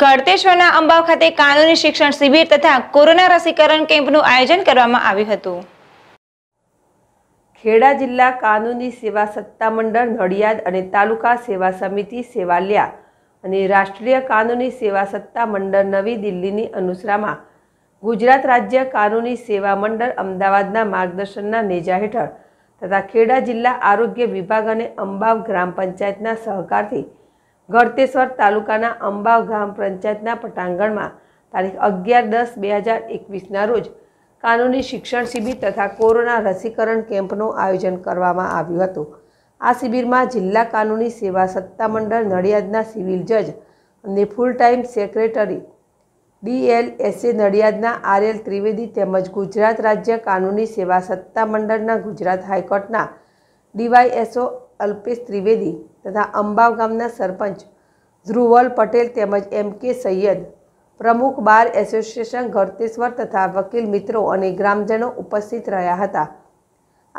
ગળતેશ્વરના અંબાવ ખાતે કાનૂની શિક્ષણ શિબિર તથા કોરોના રસીકરણ કેમ્પનું આયોજન કરવામાં આવ્યું હતું ખેડા જિલ્લા કાનૂની સેવા સત્તામંડળ નડિયાદ અને તાલુકા સેવા સમિતિ સેવાલિયા અને રાષ્ટ્રીય કાનૂની સેવા સત્તામંડળ નવી દિલ્હીની અનુસરામાં ગુજરાત રાજ્ય કાનૂની સેવા મંડળ અમદાવાદના માર્ગદર્શનના નેજા હેઠળ તથા ખેડા જિલ્લા આરોગ્ય વિભાગ અને અંબાવ ગ્રામ પંચાયતના સહકારથી ગળતેશ્વર તાલુકાના અંબાવ ગ્રામ પંચાયતના પટાંગણમાં તારીખ અગિયાર દસ બે હજાર એકવીસના રોજ કાનૂની શિક્ષણ શિબિર તથા કોરોના રસીકરણ કેમ્પનું આયોજન કરવામાં આવ્યું હતું આ શિબિરમાં જિલ્લા કાનૂની સેવા સત્તામંડળ નડિયાદના સિવિલ જજ અને ફૂલ ટાઈમ સેક્રેટરી ડીએલએસએ નડિયાદના આરએલ ત્રિવેદી તેમજ ગુજરાત રાજ્ય કાનૂની સેવા સત્તામંડળના ગુજરાત હાઈકોર્ટના ડીવાયએસઓ અલ્પેશ ત્રિવેદી તથા અંબાવ ગામના સરપંચ ધ્રુવલ પટેલ તેમજ એમ કે સૈયદ પ્રમુખ બાર એસોસિએશન ઘરતેશ્વર તથા વકીલ મિત્રો અને ગ્રામજનો ઉપસ્થિત રહ્યા હતા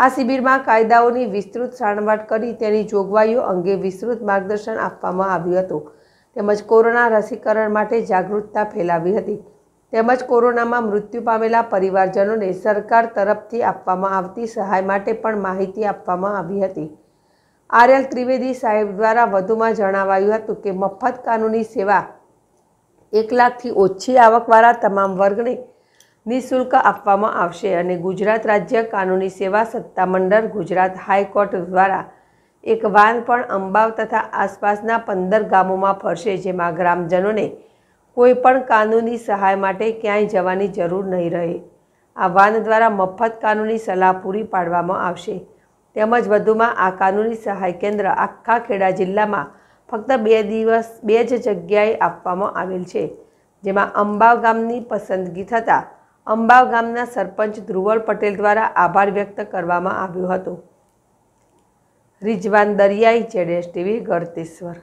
આ શિબિરમાં કાયદાઓની વિસ્તૃત સાણવાટ કરી તેની જોગવાઈઓ અંગે વિસ્તૃત માર્ગદર્શન આપવામાં આવ્યું હતું તેમજ કોરોના રસીકરણ માટે જાગૃતતા ફેલાવી હતી તેમજ કોરોનામાં મૃત્યુ પામેલા પરિવારજનોને સરકાર તરફથી આપવામાં આવતી સહાય માટે પણ માહિતી આપવામાં આવી હતી આરએલ ત્રિવેદી સાહેબ દ્વારા વધુમાં જણાવાયું હતું કે મફત કાનૂની સેવા એક લાખથી ઓછી આવકવાળા તમામ વર્ગને નિઃશુલ્ક આપવામાં આવશે અને ગુજરાત રાજ્ય કાનૂની સેવા સત્તામંડળ ગુજરાત હાઈકોર્ટ દ્વારા એક વાન પણ અંબાવ તથા આસપાસના પંદર ગામોમાં ફરશે જેમાં ગ્રામજનોને કોઈ પણ કાનૂની સહાય માટે ક્યાંય જવાની જરૂર નહીં રહે આ વાન દ્વારા મફત કાનૂની સલાહ પૂરી પાડવામાં આવશે તેમજ વધુમાં આ કાનૂની સહાય કેન્દ્ર આખા ખેડા જિલ્લામાં ફક્ત બે દિવસ બે જ જગ્યાએ આપવામાં આવેલ છે જેમાં અંબાવ ગામની પસંદગી થતાં અંબાવ ગામના સરપંચ ધ્રુવળ પટેલ દ્વારા આભાર વ્યક્ત કરવામાં આવ્યો હતો રિજવાન દરિયાઈ જેડેશ ટીવી ગળતેશ્વર